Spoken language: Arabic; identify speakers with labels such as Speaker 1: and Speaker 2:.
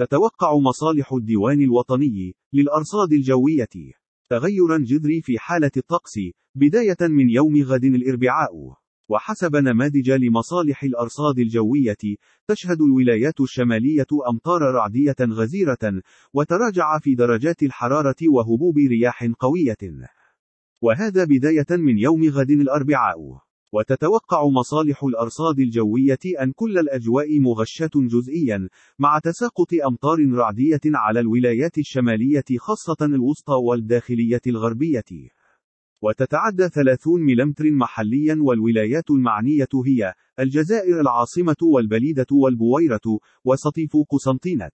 Speaker 1: تتوقع مصالح الديوان الوطني للأرصاد الجوية تغيرا جذري في حالة الطقس بداية من يوم غد الأربعاء وحسب نماذج لمصالح الأرصاد الجوية تشهد الولايات الشمالية أمطار رعدية غزيرة وتراجع في درجات الحرارة وهبوب رياح قوية وهذا بداية من يوم غد الأربعاء وتتوقع مصالح الأرصاد الجوية أن كل الأجواء مغشاة جزئيا مع تساقط أمطار رعدية على الولايات الشمالية خاصة الوسطى والداخلية الغربية وتتعدى 30 ملم محليا والولايات المعنية هي الجزائر العاصمة والبليدة والبويرة وسطيف قسنطينة